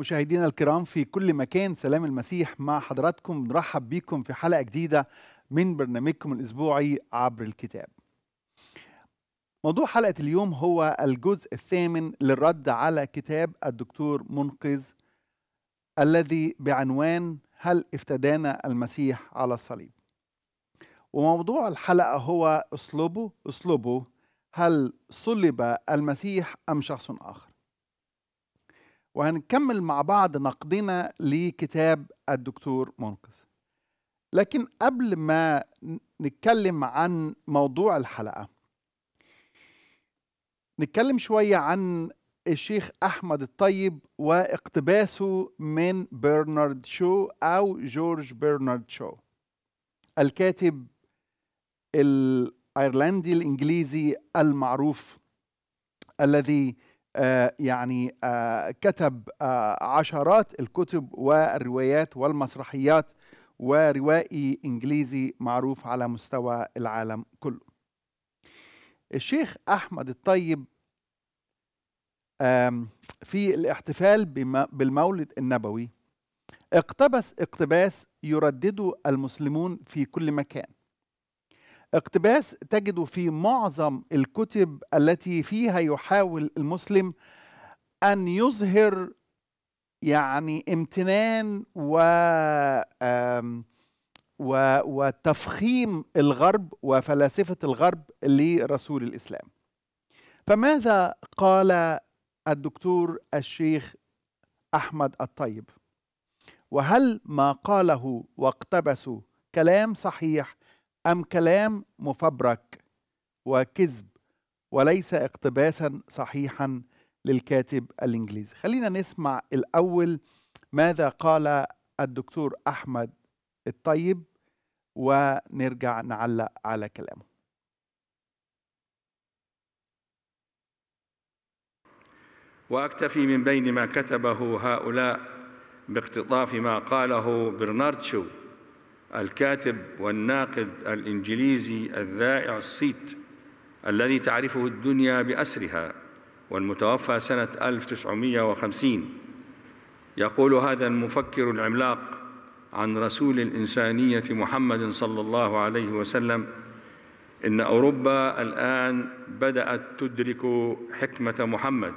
مشاهدينا الكرام في كل مكان سلام المسيح مع حضراتكم نرحب بيكم في حلقة جديدة من برنامجكم الأسبوعي عبر الكتاب موضوع حلقة اليوم هو الجزء الثامن للرد على كتاب الدكتور منقذ الذي بعنوان هل افتدانا المسيح على الصليب وموضوع الحلقة هو اسلوبه اسلوبه هل صلب المسيح أم شخص آخر وهنكمل مع بعض نقدنا لكتاب الدكتور منقذ لكن قبل ما نتكلم عن موضوع الحلقة نتكلم شوية عن الشيخ أحمد الطيب واقتباسه من برنارد شو أو جورج برنارد شو الكاتب الايرلندي الانجليزي المعروف الذي آه، يعني آه، كتب آه، عشرات الكتب والروايات والمسرحيات وروائي انجليزي معروف على مستوى العالم كله الشيخ احمد الطيب في الاحتفال بالمولد النبوي اقتبس اقتباس يردده المسلمون في كل مكان اقتباس تجد في معظم الكتب التي فيها يحاول المسلم ان يظهر يعني امتنان و و وتفخيم الغرب وفلاسفه الغرب لرسول الاسلام. فماذا قال الدكتور الشيخ احمد الطيب؟ وهل ما قاله واقتبسه كلام صحيح أم كلام مفبرك وكذب وليس اقتباسا صحيحا للكاتب الإنجليزي خلينا نسمع الأول ماذا قال الدكتور أحمد الطيب ونرجع نعلق على كلامه واكتفي من بين ما كتبه هؤلاء باقتطاف ما قاله برنارد شو الكاتب والناقد الإنجليزي الذائع الصيت الذي تعرفه الدنيا بأسرها والمتوفى سنة 1950 يقول هذا المفكر العملاق عن رسول الإنسانية محمد صلى الله عليه وسلم إن أوروبا الآن بدأت تدرك حكمة محمد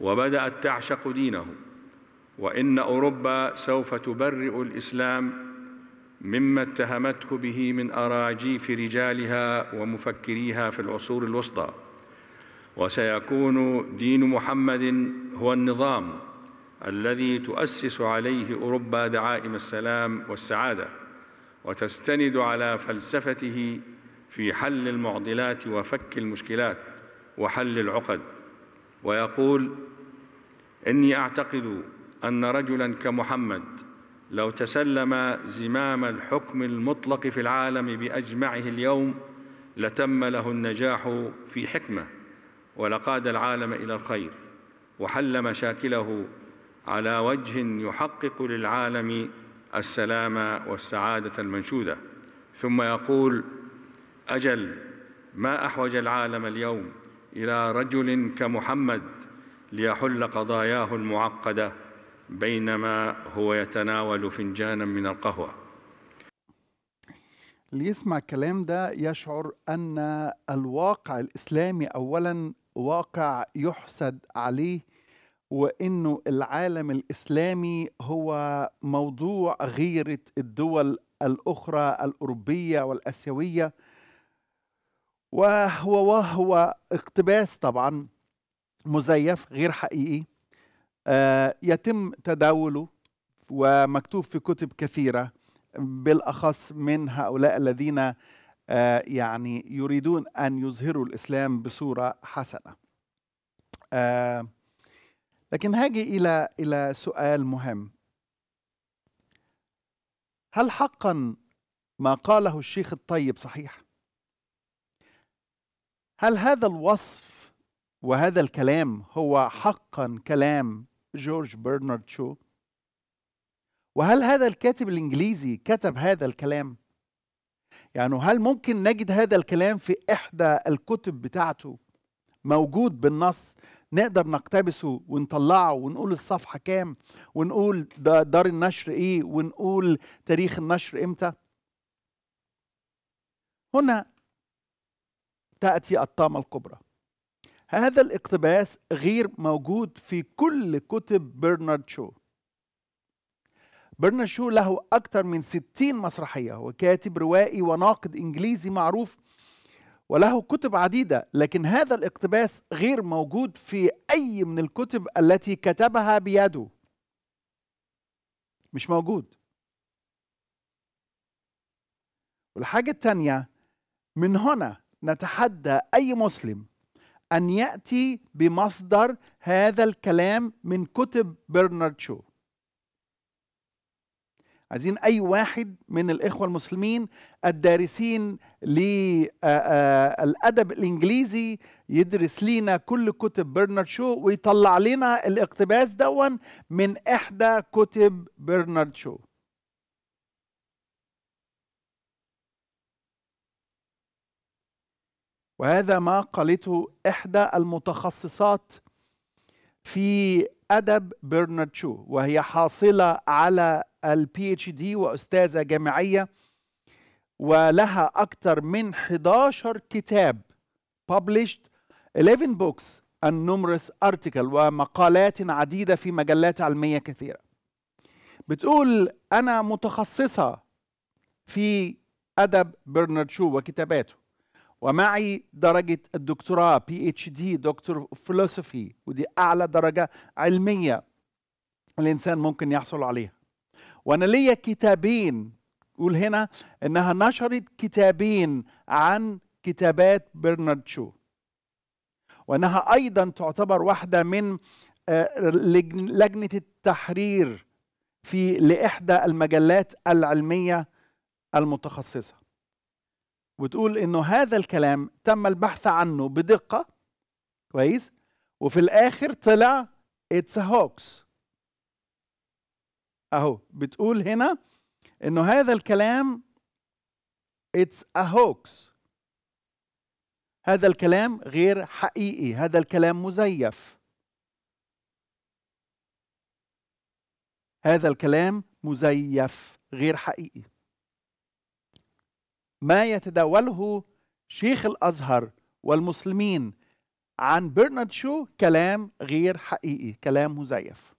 وبدأت تعشق دينه وإن أوروبا سوف تبرئ الإسلام مما اتهمته به من أراجيف رجالها ومفكريها في العصور الوسطى وسيكون دين محمد هو النظام الذي تؤسس عليه أوروبا دعائم السلام والسعادة وتستند على فلسفته في حل المعضلات وفك المشكلات وحل العقد ويقول إني أعتقد أن رجلا كمحمد لو تسلم زمام الحكم المطلق في العالم باجمعه اليوم لتم له النجاح في حكمه ولقاد العالم الى الخير وحل مشاكله على وجه يحقق للعالم السلام والسعاده المنشوده ثم يقول اجل ما احوج العالم اليوم الى رجل كمحمد ليحل قضاياه المعقده بينما هو يتناول فنجانا من القهوه اللي يسمع الكلام ده يشعر ان الواقع الاسلامي اولا واقع يحسد عليه وانه العالم الاسلامي هو موضوع غيره الدول الاخرى الاوروبيه والاسيويه وهو وهو اقتباس طبعا مزيف غير حقيقي آه، يتم تداوله ومكتوب في كتب كثيرة بالأخص من هؤلاء الذين آه، يعني يريدون أن يظهروا الإسلام بصورة حسنة آه، لكن هاجي إلى إلى سؤال مهم هل حقا ما قاله الشيخ الطيب صحيح؟ هل هذا الوصف وهذا الكلام هو حقا كلام جورج برنارد شو وهل هذا الكاتب الانجليزي كتب هذا الكلام يعني هل ممكن نجد هذا الكلام في احدى الكتب بتاعته موجود بالنص نقدر نقتبسه ونطلعه ونقول الصفحه كام ونقول ده دار النشر ايه ونقول تاريخ النشر امتى هنا تاتي الطامه الكبرى هذا الاقتباس غير موجود في كل كتب برنارد شو برنارد شو له أكثر من ستين مسرحية هو كاتب روائي وناقد إنجليزي معروف وله كتب عديدة لكن هذا الاقتباس غير موجود في أي من الكتب التي كتبها بيده مش موجود والحاجة الثانية من هنا نتحدى أي مسلم أن يأتي بمصدر هذا الكلام من كتب برنارد شو عايزين أي واحد من الإخوة المسلمين الدارسين للأدب الإنجليزي يدرس لنا كل كتب برنارد شو ويطلع لنا الاقتباس دون من إحدى كتب برنارد شو وهذا ما قالته إحدى المتخصصات في أدب برنارد شو وهي حاصلة على البي اتش دي وأستاذة جامعية ولها أكثر من 11 كتاب published 11 books and numerous articles ومقالات عديدة في مجلات علمية كثيرة بتقول أنا متخصصة في أدب برنارد شو وكتاباته ومعي درجة الدكتوراه بي اتش دي دكتور فلسفي ودي أعلى درجة علمية الإنسان ممكن يحصل عليها وأنا ليا كتابين قول هنا إنها نشرت كتابين عن كتابات برنارد شو وأنها أيضا تعتبر واحدة من آه، لجنة التحرير في لإحدى المجلات العلمية المتخصصة وتقول انه هذا الكلام تم البحث عنه بدقه كويس وفي الاخر طلع اتس هوكس اهو بتقول هنا انه هذا الكلام اتس ا هوكس هذا الكلام غير حقيقي هذا الكلام مزيف هذا الكلام مزيف غير حقيقي ما يتداوله شيخ الازهر والمسلمين عن برنارد شو كلام غير حقيقي كلام مزيف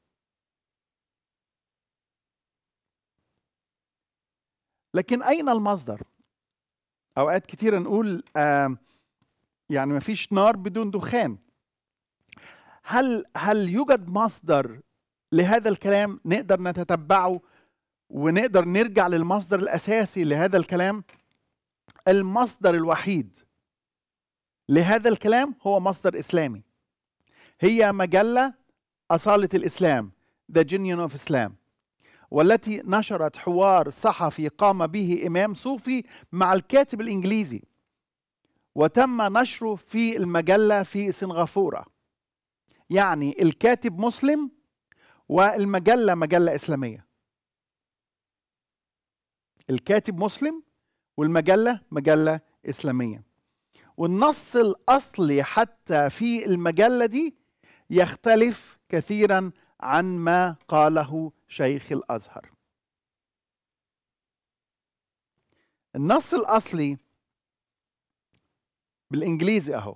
لكن اين المصدر اوقات كتير نقول آه يعني ما فيش نار بدون دخان هل هل يوجد مصدر لهذا الكلام نقدر نتتبعه ونقدر نرجع للمصدر الاساسي لهذا الكلام المصدر الوحيد لهذا الكلام هو مصدر إسلامي هي مجلة أصالة الإسلام The Genuine of Islam والتي نشرت حوار صحفي قام به إمام صوفي مع الكاتب الإنجليزي وتم نشره في المجلة في سنغافورة يعني الكاتب مسلم والمجلة مجلة إسلامية الكاتب مسلم والمجلة مجلة إسلامية والنص الأصلي حتى في المجلة دي يختلف كثيرا عن ما قاله شيخ الأزهر النص الأصلي بالإنجليزي أهو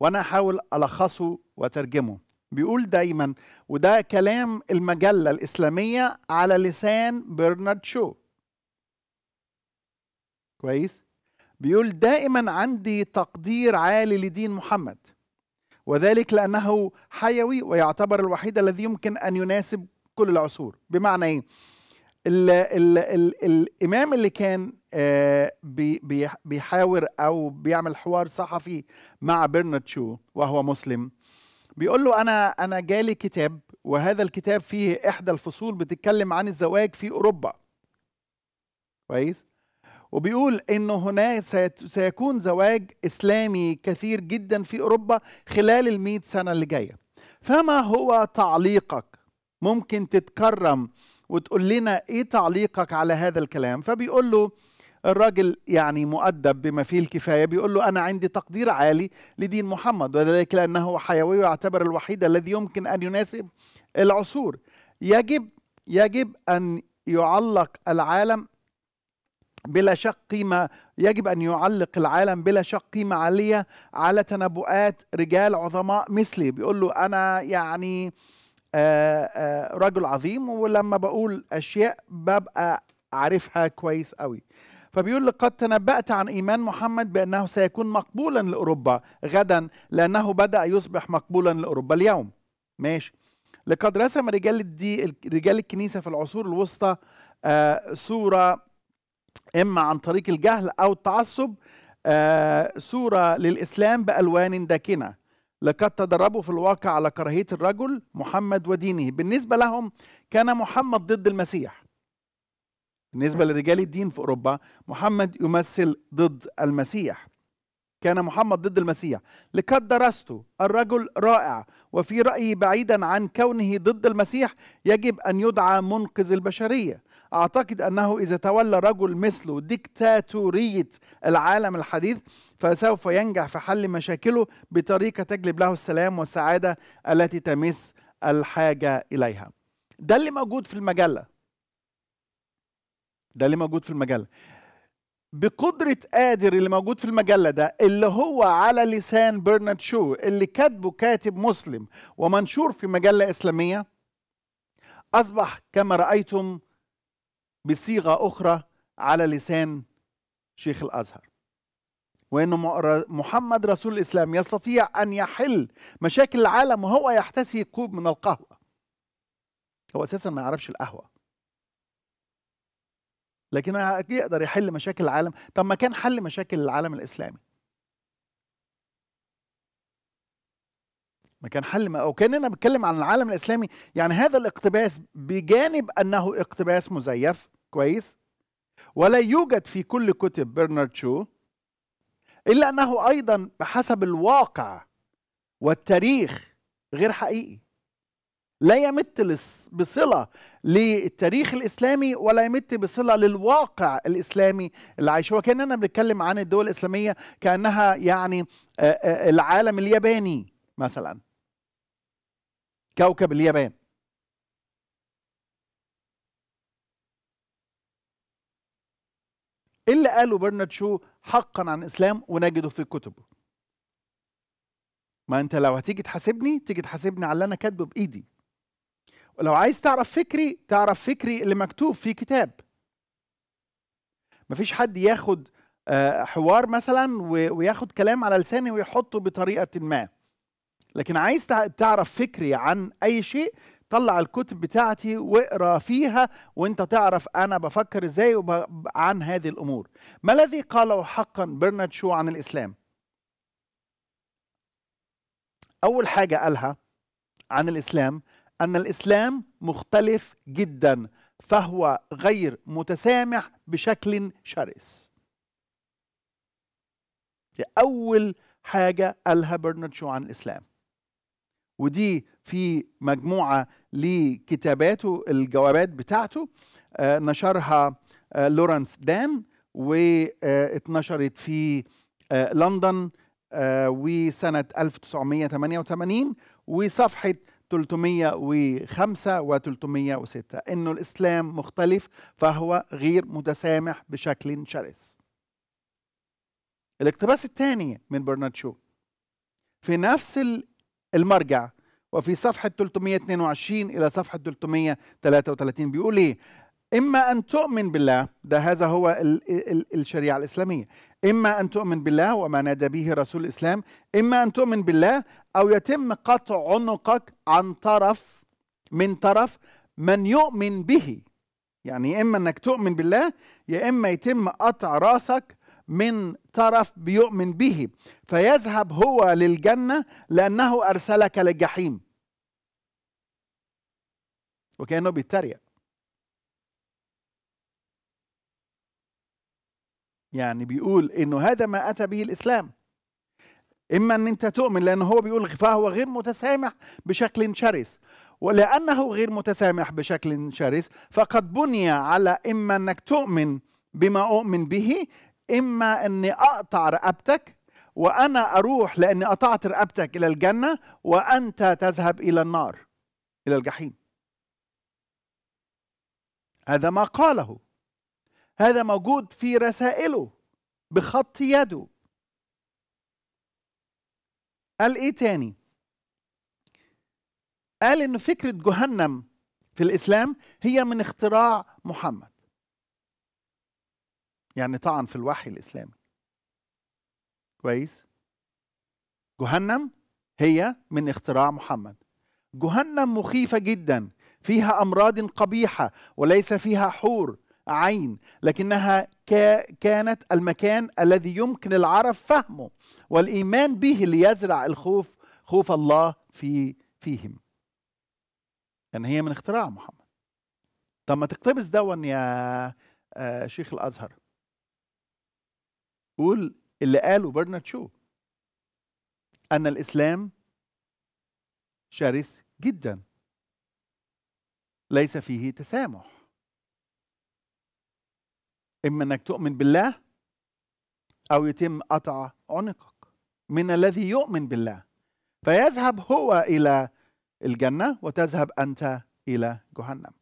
وأنا أحاول ألخصه وأترجمه بيقول دايما وده كلام المجلة الإسلامية على لسان برنارد شو كويس بيقول دائما عندي تقدير عالي لدين محمد وذلك لأنه حيوي ويعتبر الوحيد الذي يمكن أن يناسب كل العصور بمعنى إيه؟ الـ الـ الـ الإمام اللي كان آه، بيحاور أو بيعمل حوار صحفي مع برنارد شو وهو مسلم بيقول له أنا أنا جالي كتاب وهذا الكتاب فيه إحدى الفصول بتتكلم عن الزواج في أوروبا كويس وبيقول انه هناك سيكون زواج اسلامي كثير جدا في اوروبا خلال ال سنه اللي جايه فما هو تعليقك ممكن تتكرم وتقول لنا ايه تعليقك على هذا الكلام فبيقول له الراجل يعني مؤدب بما فيه الكفاية بيقول له أنا عندي تقدير عالي لدين محمد وذلك لأنه حيوي ويعتبر الوحيد الذي يمكن أن يناسب العصور يجب يجب أن يعلق العالم بلا شك قيمة يجب أن يعلق العالم بلا شك قيمة عالية على تنبؤات رجال عظماء مثلي بيقول له أنا يعني آآ آه، آآ آه، رجل عظيم ولما بقول أشياء ببقى عارفها كويس قوي فبيقول لقد تنبأت عن إيمان محمد بأنه سيكون مقبولا لأوروبا غدا لأنه بدأ يصبح مقبولا لأوروبا اليوم ماشي لقد رسم رجال الدي رجال الكنيسة في العصور الوسطى آه، صورة اما عن طريق الجهل او التعصب آه، صوره للاسلام بالوان داكنه لقد تدربوا في الواقع على كراهيه الرجل محمد ودينه بالنسبه لهم كان محمد ضد المسيح بالنسبه لرجال الدين في اوروبا محمد يمثل ضد المسيح كان محمد ضد المسيح لقد درسته الرجل رائع وفي رايي بعيدا عن كونه ضد المسيح يجب ان يدعى منقذ البشريه أعتقد أنه إذا تولى رجل مثله ديكتاتورية العالم الحديث فسوف ينجح في حل مشاكله بطريقة تجلب له السلام والسعادة التي تمس الحاجة إليها ده اللي موجود في المجلة ده اللي موجود في المجلة بقدرة قادر اللي موجود في المجلة ده اللي هو على لسان برنارد شو اللي كاتبه كاتب مسلم ومنشور في مجلة إسلامية أصبح كما رأيتم بصيغه اخرى على لسان شيخ الازهر وان محمد رسول الاسلام يستطيع ان يحل مشاكل العالم وهو يحتسي كوب من القهوه هو اساسا ما يعرفش القهوه لكنه يقدر يحل مشاكل العالم طب ما كان حل مشاكل العالم الاسلامي ما كان حل ما أنا بنتكلم عن العالم الاسلامي يعني هذا الاقتباس بجانب انه اقتباس مزيف كويس ولا يوجد في كل كتب برنارد شو الا انه ايضا بحسب الواقع والتاريخ غير حقيقي لا يمت بصله للتاريخ الاسلامي ولا يمت بصله للواقع الاسلامي اللي عايشه وكاننا بنتكلم عن الدول الاسلاميه كانها يعني العالم الياباني مثلا كوكب اليابان ايه اللي قاله برنارد شو حقا عن الاسلام ونجده في كتبه ما انت لو هتيجي تحاسبني تيجي تحاسبني على اللي انا كاتبه بايدي ولو عايز تعرف فكري تعرف فكري اللي مكتوب في كتاب مفيش حد ياخد آه، حوار مثلا وياخد كلام على لساني ويحطه بطريقه ما لكن عايز تعرف فكري عن اي شيء طلع الكتب بتاعتي واقرا فيها وانت تعرف انا بفكر ازاي وب... عن هذه الامور ما الذي قاله حقا برنارد شو عن الاسلام اول حاجه قالها عن الاسلام ان الاسلام مختلف جدا فهو غير متسامح بشكل شرس دي اول حاجه قالها برنارد شو عن الاسلام ودي في مجموعة لكتاباته الجوابات بتاعته آه، نشرها آه، لورانس دان واتنشرت آه، في لندن وسنة 1988 وصفحة 305 و 306 إنه الإسلام مختلف فهو غير متسامح بشكل شرس الاقتباس الثاني من برنارد شو في نفس المرجع وفي صفحة 322 إلى صفحة 333 بيقول إيه إما أن تؤمن بالله ده هذا هو الـ الـ الشريعة الإسلامية إما أن تؤمن بالله وما نادى به رسول الإسلام إما أن تؤمن بالله أو يتم قطع عنقك عن طرف من طرف من يؤمن به يعني إما أنك تؤمن بالله يا إما يتم قطع راسك من طرف بيؤمن به فيذهب هو للجنة لأنه أرسلك للجحيم وكأنه بيتريق يعني بيقول انه هذا ما اتى به الاسلام اما ان انت تؤمن لان هو بيقول فهو غير متسامح بشكل شرس ولانه غير متسامح بشكل شرس فقد بني على اما انك تؤمن بما اؤمن به إما أني أقطع رقبتك وأنا أروح لأني قطعت رقبتك إلى الجنة وأنت تذهب إلى النار إلى الجحيم هذا ما قاله هذا موجود في رسائله بخط يده قال ايه تاني قال ان فكره جهنم في الاسلام هي من اختراع محمد يعني طعن في الوحي الإسلامي كويس جهنم هي من اختراع محمد جهنم مخيفة جدا فيها أمراض قبيحة وليس فيها حور عين لكنها كا كانت المكان الذي يمكن العرب فهمه والإيمان به ليزرع الخوف خوف الله في فيهم يعني هي من اختراع محمد طب ما تقتبس دون يا آه، شيخ الأزهر بيقول اللي قاله برنارد شو أن الإسلام شرس جدا ليس فيه تسامح إما أنك تؤمن بالله أو يتم قطع عنقك من الذي يؤمن بالله فيذهب هو إلى الجنة وتذهب أنت إلى جهنم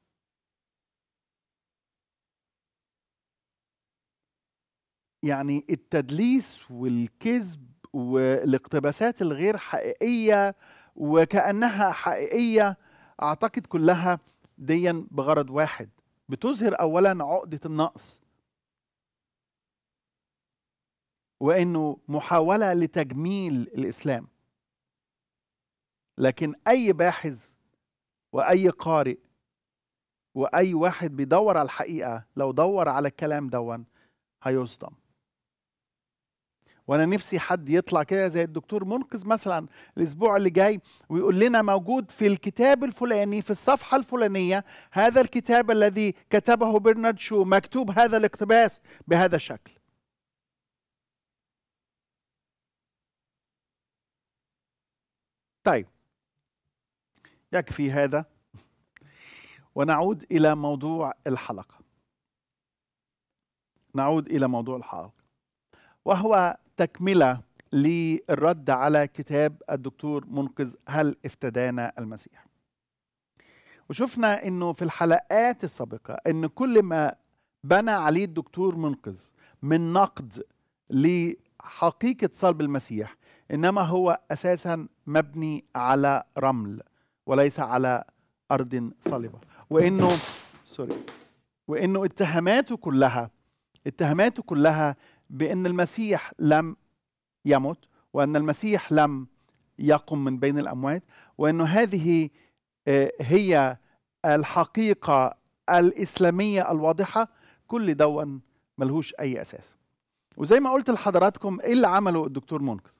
يعني التدليس والكذب والاقتباسات الغير حقيقيه وكانها حقيقيه اعتقد كلها ديا بغرض واحد بتظهر اولا عقده النقص وانه محاوله لتجميل الاسلام لكن اي باحث واي قارئ واي واحد بيدور على الحقيقه لو دور على الكلام دون هيصدم وانا نفسي حد يطلع كده زي الدكتور منقذ مثلا الاسبوع اللي جاي ويقول لنا موجود في الكتاب الفلاني في الصفحه الفلانيه هذا الكتاب الذي كتبه برنارد شو مكتوب هذا الاقتباس بهذا الشكل طيب يكفي هذا ونعود الى موضوع الحلقه نعود الى موضوع الحلقه وهو تكمله للرد على كتاب الدكتور منقذ هل افتدانا المسيح وشفنا انه في الحلقات السابقه ان كل ما بنى عليه الدكتور منقذ من نقد لحقيقه صلب المسيح انما هو اساسا مبني على رمل وليس على ارض صلبه وانه سوري وانه اتهاماته كلها اتهاماته كلها بأن المسيح لم يمت وأن المسيح لم يقم من بين الأموات وأنه هذه آه، هي الحقيقة الإسلامية الواضحة كل دون ملهوش أي أساس وزي ما قلت لحضراتكم إيه اللي عمله الدكتور منقذ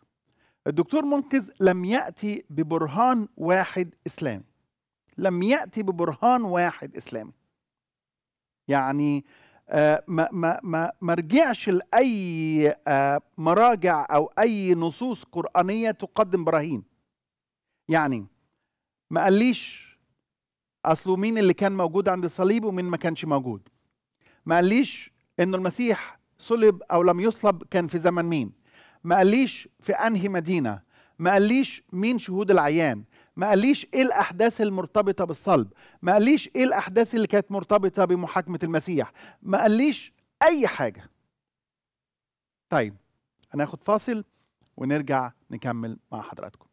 الدكتور منقذ لم يأتي ببرهان واحد إسلامي لم يأتي ببرهان واحد إسلامي يعني آه، ما ما ما ما رجعش لاي آه، مراجع او اي نصوص قرانيه تقدم براهين يعني ما قاليش اصله مين اللي كان موجود عند الصليب ومين ما كانش موجود ما قاليش ان المسيح صلب او لم يصلب كان في زمن مين ما قاليش في انهي مدينه ما قاليش مين شهود العيان ما قاليش ايه الاحداث المرتبطه بالصلب ما قاليش ايه الاحداث اللي كانت مرتبطه بمحاكمه المسيح ما قاليش اي حاجه طيب هناخد فاصل ونرجع نكمل مع حضراتكم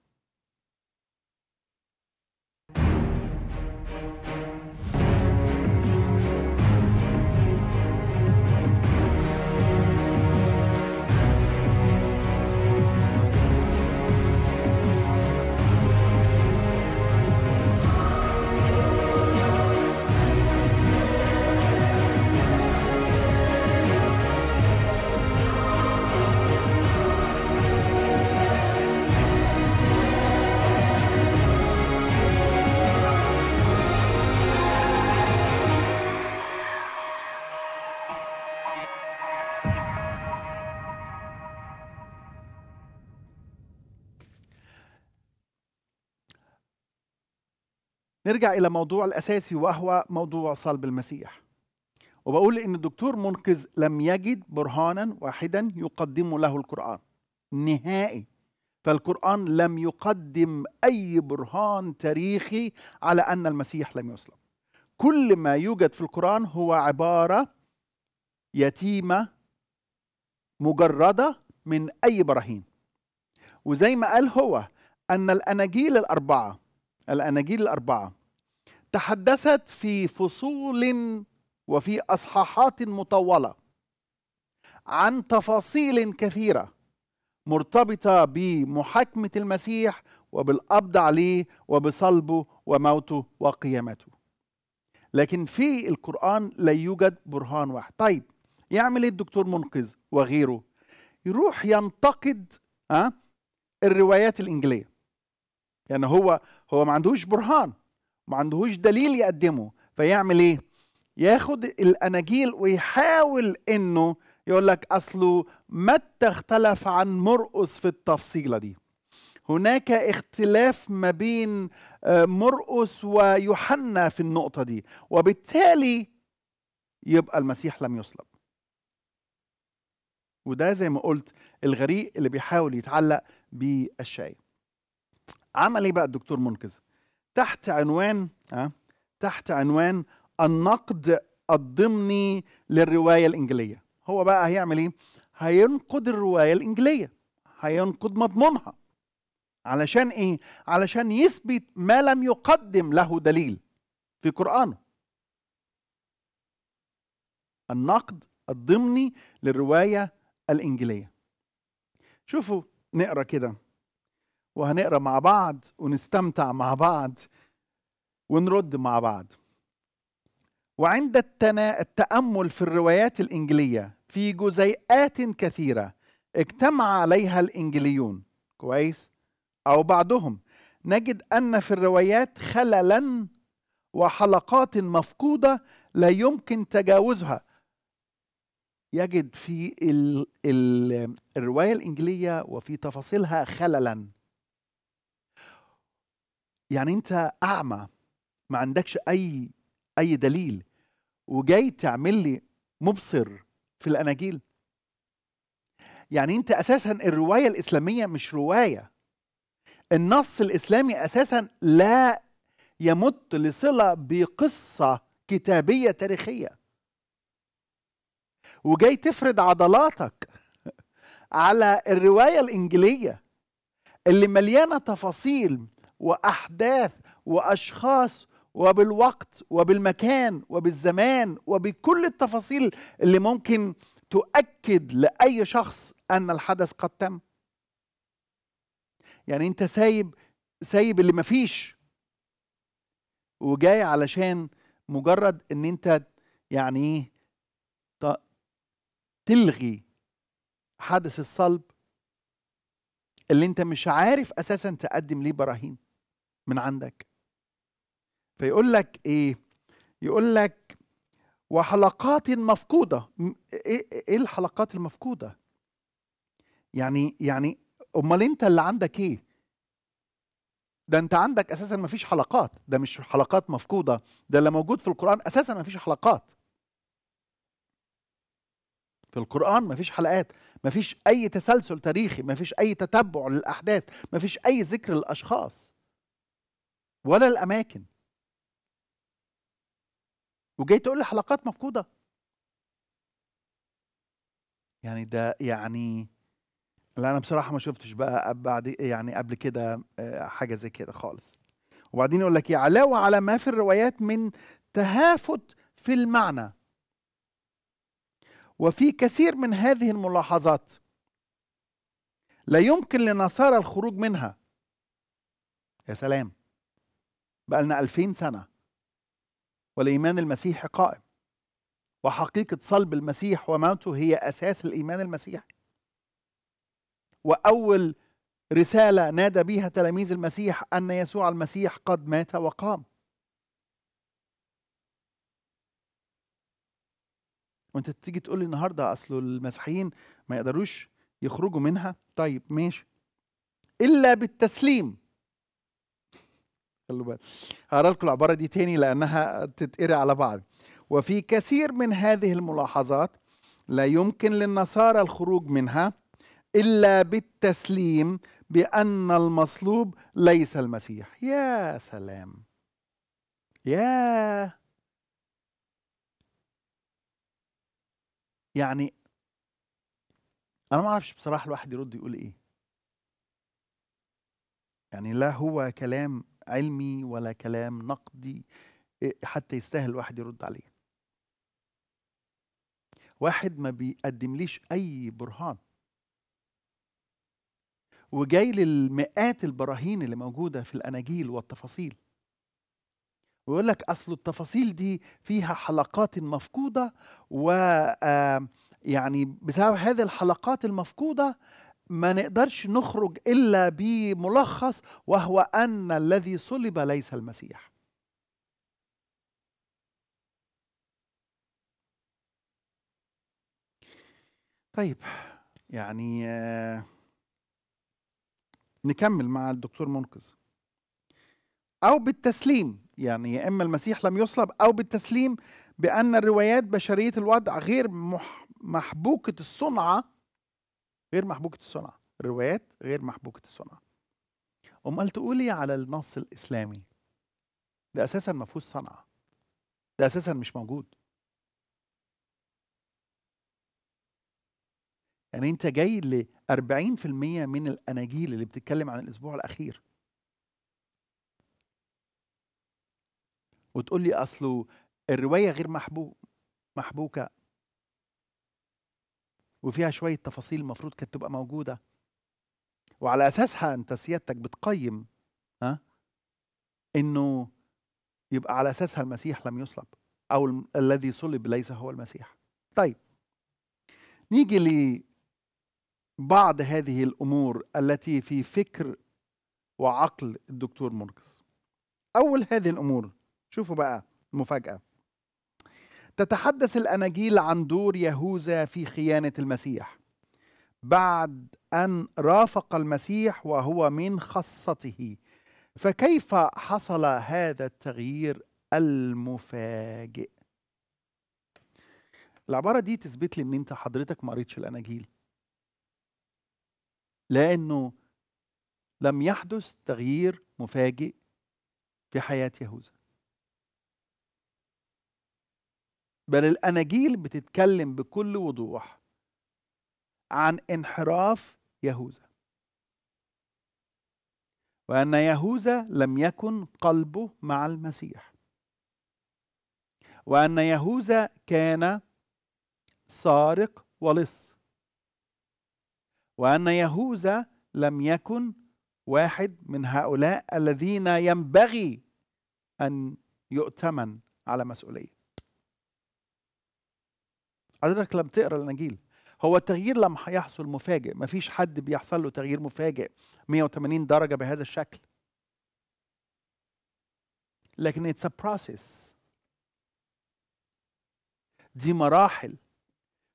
نرجع إلى موضوع الأساسي وهو موضوع صلب المسيح وبقول إن الدكتور منقذ لم يجد برهانا واحدا يقدم له القرآن نهائي فالقرآن لم يقدم أي برهان تاريخي على أن المسيح لم يصلب كل ما يوجد في القرآن هو عبارة يتيمة مجردة من أي براهين وزي ما قال هو أن الأناجيل الأربعة الأناجيل الأربعة تحدثت في فصول وفي أصحاحات مطولة عن تفاصيل كثيرة مرتبطة بمحاكمة المسيح وبالقبض عليه وبصلبه وموته وقيامته لكن في القرآن لا يوجد برهان واحد طيب يعمل ايه الدكتور منقذ وغيره يروح ينتقد ها آه، الروايات الإنجليزية يعني هو هو ما عندهوش برهان ما عندهوش دليل يقدمه فيعمل ايه ياخد الاناجيل ويحاول انه يقول لك اصله متى اختلف عن مرقس في التفصيله دي هناك اختلاف ما بين آه، مرقس ويوحنا في النقطه دي وبالتالي يبقى المسيح لم يصلب وده زي ما قلت الغريق اللي بيحاول يتعلق بالشاي عمل ايه بقى الدكتور منقذ تحت عنوان أه؟ تحت عنوان النقد الضمني للروايه الانجيليه هو بقى هيعمل ايه هينقد الروايه الانجيليه هينقد مضمونها علشان ايه علشان يثبت ما لم يقدم له دليل في قرانه النقد الضمني للروايه الانجيليه شوفوا نقرا كده وهنقرا مع بعض ونستمتع مع بعض ونرد مع بعض وعند التنا... التامل في الروايات الانجيليه في جزيئات كثيره اجتمع عليها الانجليون كويس او بعضهم نجد ان في الروايات خللا وحلقات مفقوده لا يمكن تجاوزها يجد في ال ال الروايه الانجيليه وفي تفاصيلها خللا يعني انت اعمى ما عندكش اي اي دليل وجاي تعمل لي مبصر في الاناجيل يعني انت اساسا الروايه الاسلاميه مش روايه النص الاسلامي اساسا لا يمت لصله بقصه كتابيه تاريخيه وجاي تفرض عضلاتك على الروايه الانجيليه اللي مليانه تفاصيل واحداث واشخاص وبالوقت وبالمكان وبالزمان وبكل التفاصيل اللي ممكن تؤكد لاي شخص ان الحدث قد تم يعني انت سايب سايب اللي مفيش وجاي علشان مجرد ان انت يعني ايه تلغي حدث الصلب اللي انت مش عارف اساسا تقدم ليه براهين من عندك فيقول لك ايه يقول لك وحلقات مفقوده إيه،, ايه الحلقات المفقوده يعني يعني امال انت اللي عندك ايه ده انت عندك اساسا ما فيش حلقات ده مش حلقات مفقوده ده اللي موجود في القران اساسا ما فيش حلقات في القرآن مفيش حلقات مفيش أي تسلسل تاريخي مفيش أي تتبع للأحداث مفيش أي ذكر للأشخاص ولا الاماكن وجاي تقول لي حلقات مفقوده يعني ده يعني لا انا بصراحه ما شفتش بقى بعد يعني قبل كده آه، حاجه زي كده خالص وبعدين يقول لك ايه علاوه على ما في الروايات من تهافت في المعنى وفي كثير من هذه الملاحظات لا يمكن لنصارى الخروج منها يا سلام بقى لنا 2000 سنة والإيمان المسيحي قائم وحقيقة صلب المسيح وموته هي أساس الإيمان المسيحي وأول رسالة نادى بها تلاميذ المسيح أن يسوع المسيح قد مات وقام وانت تيجي تقول لي النهارده اصل المسيحيين ما يقدروش يخرجوا منها طيب ماشي الا بالتسليم خلوا بالك هقرا لكم العباره دي تاني لانها تتقرا على بعض وفي كثير من هذه الملاحظات لا يمكن للنصارى الخروج منها الا بالتسليم بان المصلوب ليس المسيح يا سلام يا يعني انا ما اعرفش بصراحه الواحد يرد يقول ايه يعني لا هو كلام علمي ولا كلام نقدي إيه، حتى يستاهل الواحد يرد عليه واحد ما بيقدمليش اي برهان وجاي للمئات البراهين اللي موجوده في الاناجيل والتفاصيل ويقول لك اصل التفاصيل دي فيها حلقات مفقوده و يعني بسبب هذه الحلقات المفقوده ما نقدرش نخرج الا بملخص وهو ان الذي صلب ليس المسيح طيب يعني آه، نكمل مع الدكتور منقذ او بالتسليم يعني يا اما المسيح لم يصلب او بالتسليم بان الروايات بشريه الوضع غير محبوكه الصنعه غير محبوكة الصنعة الروايات غير محبوكة الصنعة أمال تقولي إيه على النص الإسلامي ده أساسا ما فيهوش صنعة ده أساسا مش موجود يعني أنت جاي ل 40% من الأناجيل اللي بتتكلم عن الأسبوع الأخير وتقول لي أصله الرواية غير محبوك محبوكة وفيها شوية تفاصيل المفروض كانت تبقى موجودة وعلى أساسها أنت سيادتك بتقيم ها إنه يبقى على أساسها المسيح لم يصلب أو الذي صلب ليس هو المسيح طيب نيجي لبعض هذه الأمور التي في فكر وعقل الدكتور مركز أول هذه الأمور شوفوا بقى المفاجأة تتحدث الاناجيل عن دور يهوذا في خيانه المسيح بعد ان رافق المسيح وهو من خاصته فكيف حصل هذا التغيير المفاجئ العبارة دي تثبت لي ان انت حضرتك ما قريتش الاناجيل لانه لم يحدث تغيير مفاجئ في حياة يهوذا بل الأناجيل بتتكلم بكل وضوح عن انحراف يهوذا وأن يهوذا لم يكن قلبه مع المسيح وأن يهوذا كان سارق ولص وأن يهوذا لم يكن واحد من هؤلاء الذين ينبغي أن يؤتمن على مسؤولية حضرتك لما تقرا الاناجيل هو التغيير لما يحصل مفاجئ ما فيش حد بيحصل له تغيير مفاجئ 180 درجه بهذا الشكل لكن اتس بروسيس دي مراحل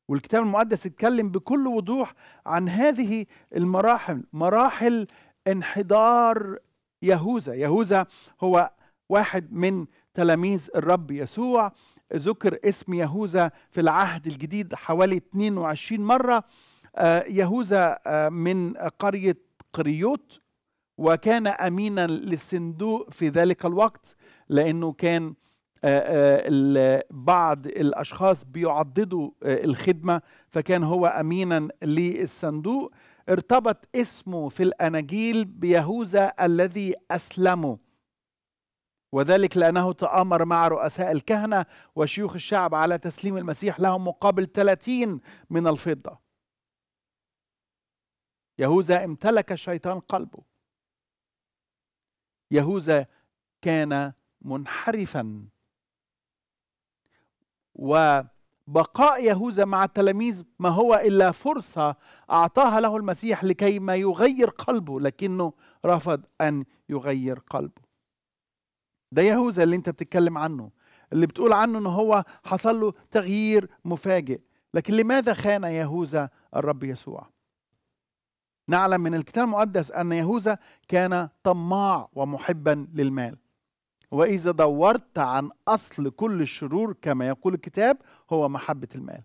والكتاب المقدس اتكلم بكل وضوح عن هذه المراحل مراحل انحدار يهوذا يهوذا هو واحد من تلاميذ الرب يسوع ذكر اسم يهوذا في العهد الجديد حوالي 22 مرة آه، يهوذا آه، من قرية قريوت وكان أمينا للصندوق في ذلك الوقت لأنه كان آه، بعض الأشخاص بيعضدوا الخدمة فكان هو أمينا للصندوق ارتبط اسمه في الأناجيل بيهوذا الذي أسلمه وذلك لأنه تآمر مع رؤساء الكهنة وشيوخ الشعب على تسليم المسيح لهم مقابل 30 من الفضة يهوذا امتلك الشيطان قلبه يهوذا كان منحرفا وبقاء يهوذا مع التلاميذ ما هو الا فرصه اعطاها له المسيح لكي ما يغير قلبه لكنه رفض ان يغير قلبه ده يهوذا اللي انت بتتكلم عنه اللي بتقول عنه ان هو حصل له تغيير مفاجئ لكن لماذا خان يهوذا الرب يسوع نعلم من الكتاب المقدس ان يهوذا كان طماع ومحبا للمال واذا دورت عن اصل كل الشرور كما يقول الكتاب هو محبه المال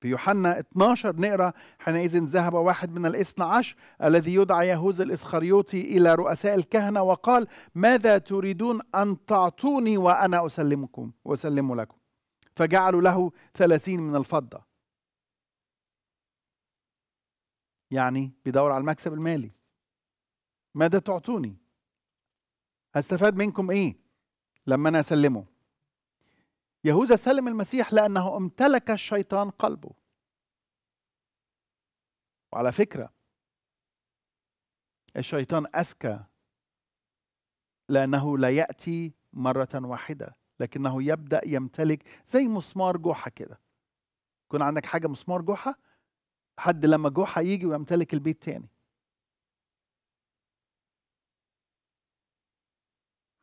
في يوحنا 12 نقرا حينئذ ذهب واحد من الاثنى عشر الذي يدعى يهوذا الاسخريوطي الى رؤساء الكهنه وقال ماذا تريدون ان تعطوني وانا اسلمكم واسلم لكم فجعلوا له ثلاثين من الفضه يعني بيدور على المكسب المالي ماذا تعطوني هستفاد منكم ايه لما انا اسلمه يهوذا سلم المسيح لأنه امتلك الشيطان قلبه وعلى فكرة الشيطان أذكى لأنه لا يأتي مرة واحدة لكنه يبدأ يمتلك زي مسمار جحا كده يكون عندك حاجة مسمار جحا حد لما جحا يجي ويمتلك البيت تاني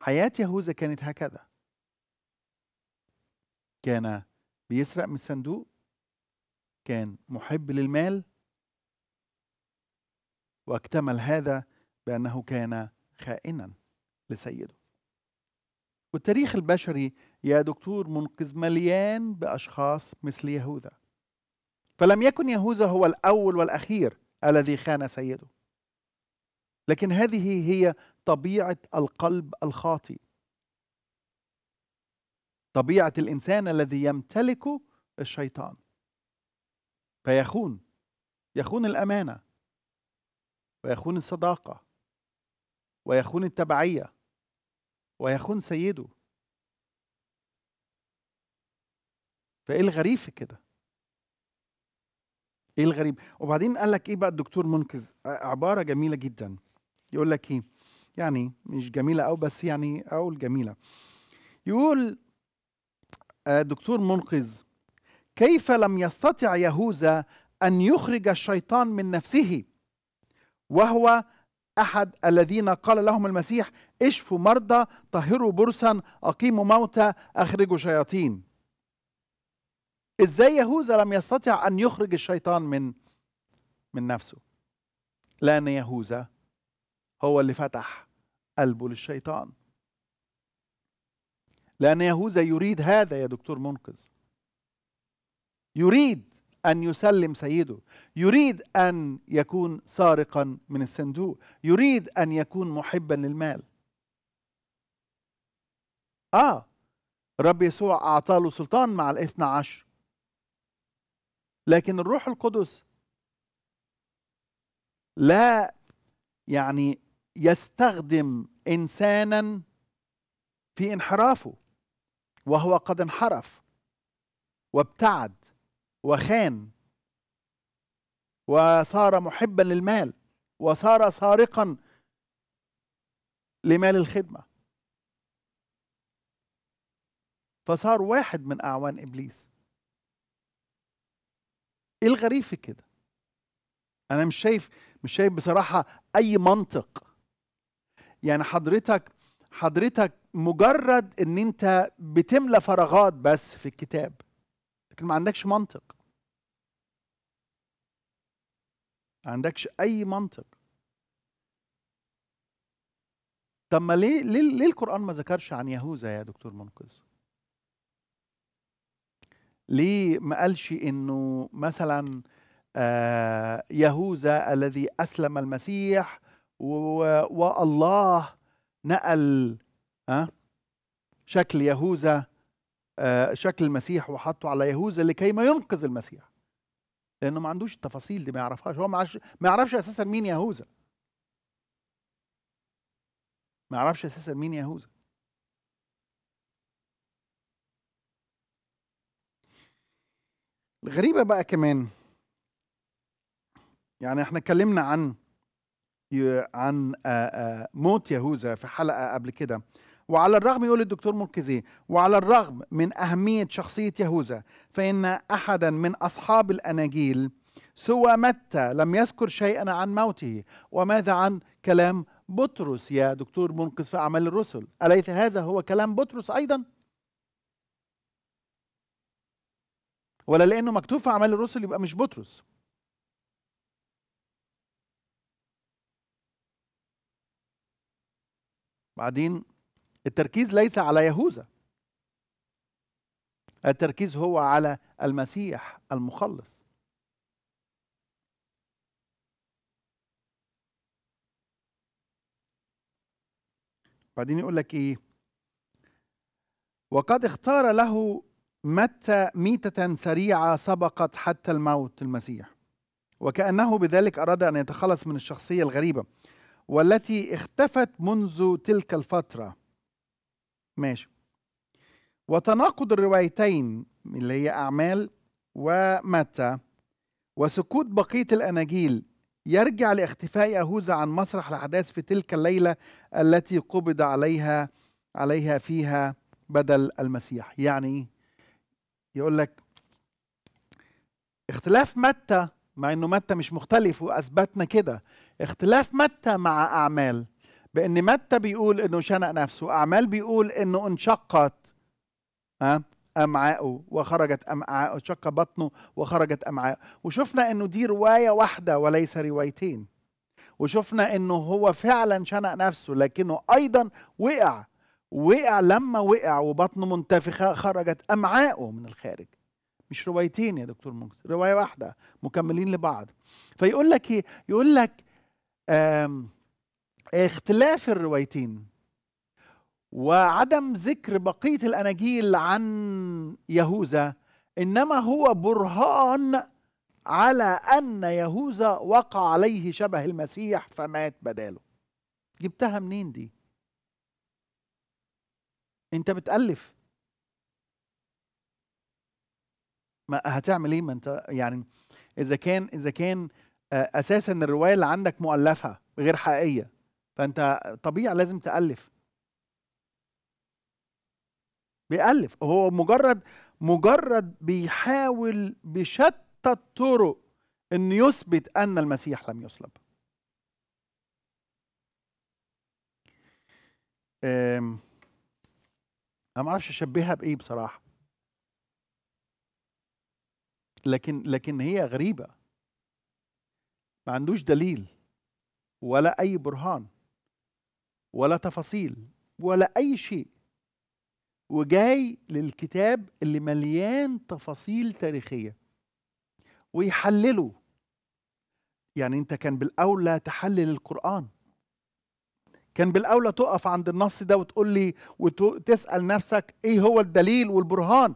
حياة يهوذا كانت هكذا كان بيسرق من الصندوق كان محب للمال واكتمل هذا بأنه كان خائنا لسيده والتاريخ البشري يا دكتور منقذ مليان بأشخاص مثل يهوذا فلم يكن يهوذا هو الأول والأخير الذي خان سيده لكن هذه هي طبيعة القلب الخاطئ طبيعة الإنسان الذي يمتلك الشيطان فيخون يخون الأمانة ويخون الصداقة ويخون التبعية ويخون سيده فإيه الغريب في كده؟ ايه الغريب وبعدين قال لك ايه بقى الدكتور منقذ عباره جميله جدا يقول لك ايه يعني مش جميله او بس يعني اقول جميله يقول آه، دكتور منقذ كيف لم يستطع يهوذا ان يخرج الشيطان من نفسه وهو احد الذين قال لهم المسيح اشفوا مرضى طهروا برسا اقيموا موتى اخرجوا شياطين ازاي يهوذا لم يستطع ان يخرج الشيطان من من نفسه لان يهوذا هو اللي فتح قلبه للشيطان لأن يهوذا يريد هذا يا دكتور منقذ يريد أن يسلم سيده يريد أن يكون سارقا من الصندوق يريد أن يكون محبا للمال آه رب يسوع له سلطان مع الاثنى عشر لكن الروح القدس لا يعني يستخدم إنسانا في انحرافه وهو قد انحرف وابتعد وخان وصار محبا للمال وصار سارقا لمال الخدمه فصار واحد من اعوان ابليس ايه الغريب في كده انا مش شايف مش شايف بصراحه اي منطق يعني حضرتك حضرتك مجرد ان انت بتملى فراغات بس في الكتاب لكن ما عندكش منطق ما عندكش اي منطق طب ما ليه ليه ليه القران ما ذكرش عن يهوذا يا دكتور منقذ ليه ما قالش انه مثلا آه يهوذا الذي اسلم المسيح والله نقل أه؟ شكل يهوذا أه شكل المسيح وحطه على يهوذا لكي ما ينقذ المسيح لانه ما عندوش التفاصيل دي ما يعرفهاش هو ما يعرفش اساسا مين يهوذا ما يعرفش اساسا مين يهوذا الغريبه بقى كمان يعني احنا اتكلمنا عن عن آه، آه، موت يهوذا في حلقه قبل كده وعلى الرغم يقول الدكتور مركزي وعلى الرغم من أهمية شخصية يهوذا فإن أحدا من أصحاب الأناجيل سوى متى لم يذكر شيئا عن موته وماذا عن كلام بطرس يا دكتور منقذ في أعمال الرسل أليس هذا هو كلام بطرس أيضا ولا لأنه مكتوب في أعمال الرسل يبقى مش بطرس بعدين التركيز ليس على يهوذا التركيز هو على المسيح المخلص بعدين يقول لك ايه وقد اختار له متى ميتة سريعة سبقت حتى الموت المسيح وكأنه بذلك أراد أن يتخلص من الشخصية الغريبة والتي اختفت منذ تلك الفترة ماشي وتناقض الروايتين اللي هي أعمال ومتى وسكوت بقية الأناجيل يرجع لاختفاء يهوذا عن مسرح الأحداث في تلك الليلة التي قبض عليها عليها فيها بدل المسيح يعني يقول لك اختلاف متى مع انه متى مش مختلف واثبتنا كده اختلاف متى مع اعمال بان متى بيقول انه شنق نفسه اعمال بيقول انه انشقت ها امعاؤه وخرجت امعاؤه شق بطنه وخرجت امعاؤه وشفنا انه دي روايه واحده وليس روايتين وشفنا انه هو فعلا شنق نفسه لكنه ايضا وقع وقع لما وقع وبطنه منتفخه خرجت امعاؤه من الخارج مش روايتين يا دكتور مونكس روايه واحده مكملين لبعض فيقول لك ايه يقول لك آم اختلاف الروايتين وعدم ذكر بقيه الاناجيل عن يهوذا انما هو برهان على ان يهوذا وقع عليه شبه المسيح فمات بداله جبتها منين دي انت بتالف ما هتعمل ايه ما انت يعني اذا كان اذا كان آه، اساسا الروايه اللي عندك مؤلفه غير حقيقيه فانت طبيعي لازم تالف بيألف هو مجرد مجرد بيحاول بشتى الطرق ان يثبت ان المسيح لم يصلب أم انا ما اعرفش اشبهها بايه بصراحه لكن لكن هي غريبه ما عندوش دليل ولا اي برهان ولا تفاصيل ولا أي شيء وجاي للكتاب اللي مليان تفاصيل تاريخية ويحلله يعني أنت كان بالأولى تحلل القرآن كان بالأولى تقف عند النص ده وتقول لي وتسأل نفسك إيه هو الدليل والبرهان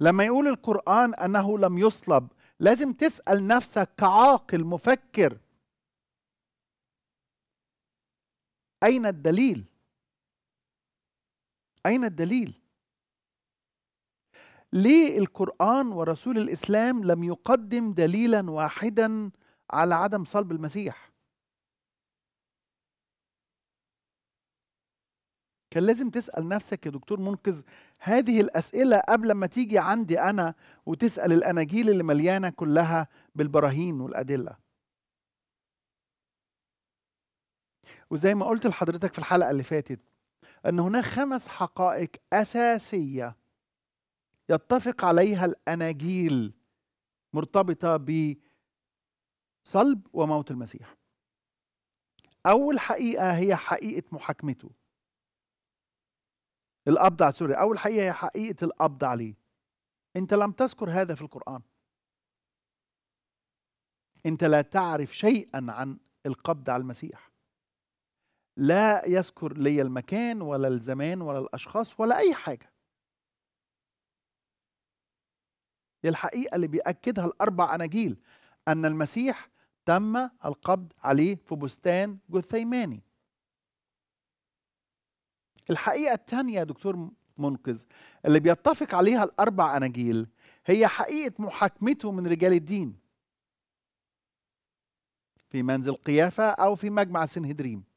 لما يقول القرآن أنه لم يصلب لازم تسأل نفسك كعاقل مفكر أين الدليل؟ أين الدليل؟ ليه القرآن ورسول الإسلام لم يقدم دليلا واحدا على عدم صلب المسيح؟ كان لازم تسأل نفسك يا دكتور منقذ هذه الأسئلة قبل ما تيجي عندي أنا وتسأل الأناجيل اللي مليانة كلها بالبراهين والأدلة وزي ما قلت لحضرتك في الحلقه اللي فاتت ان هناك خمس حقائق اساسيه يتفق عليها الاناجيل مرتبطه بصلب وموت المسيح اول حقيقه هي حقيقه محاكمته القبض على سوريا اول حقيقه هي حقيقه القبض عليه انت لم تذكر هذا في القران انت لا تعرف شيئا عن القبض على المسيح لا يذكر لي المكان ولا الزمان ولا الاشخاص ولا اي حاجه دي الحقيقه اللي بياكدها الاربع اناجيل ان المسيح تم القبض عليه في بستان جثيماني الحقيقه الثانيه يا دكتور منقذ اللي بيتفق عليها الاربع اناجيل هي حقيقه محاكمته من رجال الدين في منزل قيافه او في مجمع سنهدريم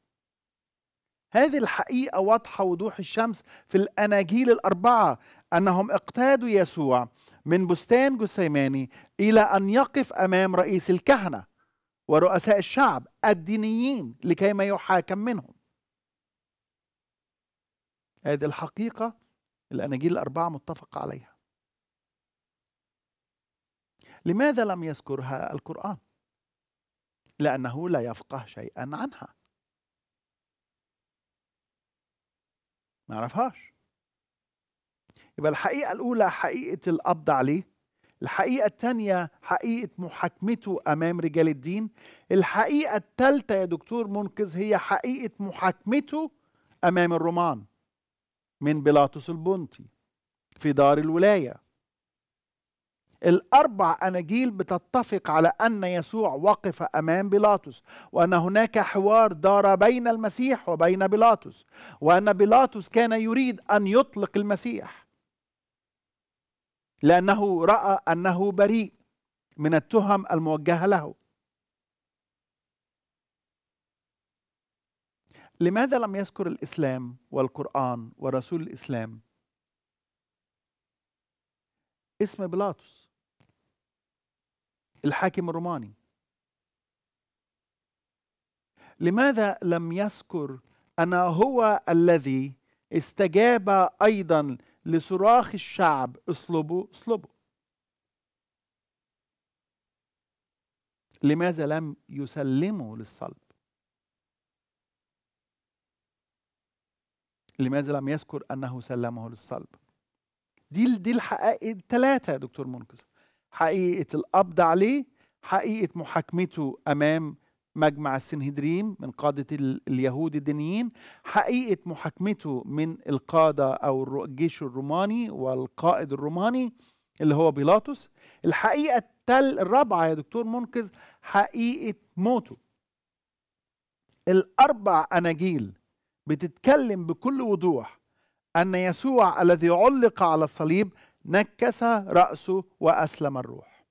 هذه الحقيقة واضحة وضوح الشمس في الأناجيل الأربعة أنهم اقتادوا يسوع من بستان جسيماني إلى أن يقف أمام رئيس الكهنة ورؤساء الشعب الدينيين لكي ما يحاكم منهم هذه الحقيقة الأناجيل الأربعة متفق عليها لماذا لم يذكرها القرآن؟ لأنه لا يفقه شيئا عنها ما يعرفهاش يبقى الحقيقة الأولى حقيقة القبض عليه الحقيقة الثانية حقيقة محاكمته أمام رجال الدين الحقيقة الثالثة يا دكتور منقذ هي حقيقة محاكمته أمام الرومان من بيلاطس البنطي في دار الولاية الأربع أناجيل بتتفق على أن يسوع وقف أمام بيلاطس وأن هناك حوار دار بين المسيح وبين بيلاطس وأن بيلاطس كان يريد أن يطلق المسيح لأنه رأى أنه بريء من التهم الموجهة له لماذا لم يذكر الإسلام والقرآن ورسول الإسلام اسم بيلاطس الحاكم الروماني لماذا لم يذكر أنا هو الذي استجاب أيضا لصراخ الشعب اصلبوا اصلبوا لماذا لم يسلموا للصلب لماذا لم يذكر أنه سلمه للصلب دي دي الحقائق الثلاثة يا دكتور منقذ حقيقه القبض عليه حقيقه محاكمته امام مجمع السنهدريم من قادة اليهود الدينيين حقيقة محاكمته من القادة أو الجيش الروماني والقائد الروماني اللي هو بيلاطس الحقيقة التل الرابعة يا دكتور منقذ حقيقة موته الأربع أناجيل بتتكلم بكل وضوح أن يسوع الذي علق على الصليب نكس رأسه وأسلم الروح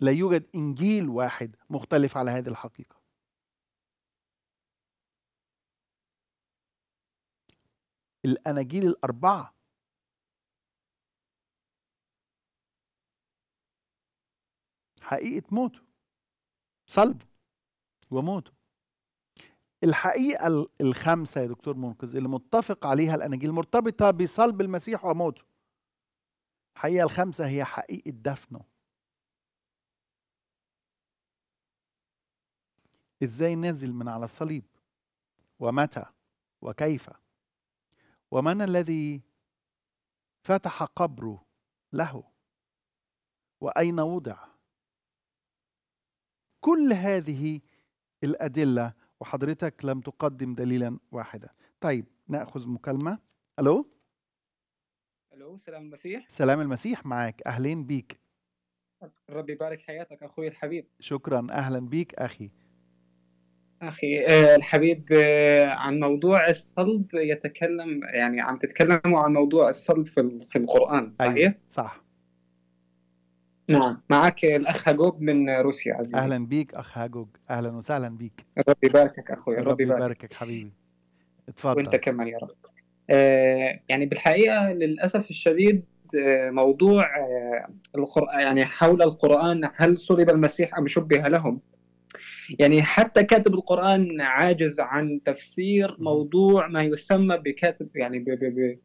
لا يوجد إنجيل واحد مختلف على هذه الحقيقة الأناجيل الأربعة حقيقة موته صلبه وموته الحقيقة الخامسة يا دكتور منقذ اللي متفق عليها الأناجيل مرتبطة بصلب المسيح وموته الحقيقة الخامسة هي حقيقة دفنه إزاي نزل من على الصليب ومتى وكيف ومن الذي فتح قبره له وأين وضع كل هذه الأدلة وحضرتك لم تقدم دليلا واحدا طيب ناخذ مكالمه الو الو سلام المسيح سلام المسيح معاك اهلين بيك ربي يبارك حياتك اخوي الحبيب شكرا اهلا بيك اخي اخي آه، الحبيب آه، عن موضوع الصلب يتكلم يعني عم تتكلموا عن موضوع الصلب في القران صحيح أيوة صح نعم معك الاخ هاجوج من روسيا عزيزي اهلا بيك اخ هاجوج اهلا وسهلا بيك ربي يباركك اخويا ربي يباركك حبيبي اتفضل وانت كمان يا رب آه، يعني بالحقيقه للاسف الشديد آه، موضوع آه، القرآن يعني حول القران هل صلب المسيح ام شبه لهم يعني حتى كاتب القرآن عاجز عن تفسير موضوع ما يسمى بكاتب يعني ب ب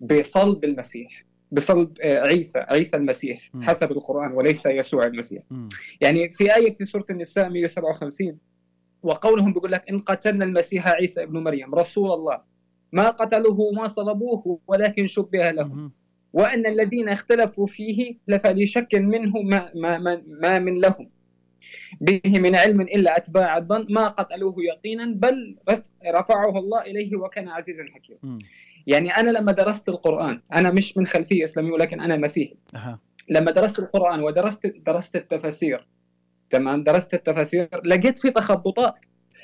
بصلب المسيح بصلب آه، عيسى عيسى المسيح حسب القرآن وليس يسوع المسيح يعني في آية في سورة النساء 157 وقولهم بيقول لك إن قتلنا المسيح عيسى ابن مريم رسول الله ما قتلوه وما صلبوه ولكن شبه لهم وأن الذين اختلفوا فيه لفلي شك منه ما, ما, ما, ما من لهم به من علم إلا أتباع الظن ما قتلوه يقينا بل رفعه الله إليه وكان عزيزا حكيما يعني انا لما درست القران انا مش من خلفيه اسلاميه ولكن انا مسيحي أه. لما درست القران ودرست درست التفاسير تمام درست التفاسير لقيت في تخبطات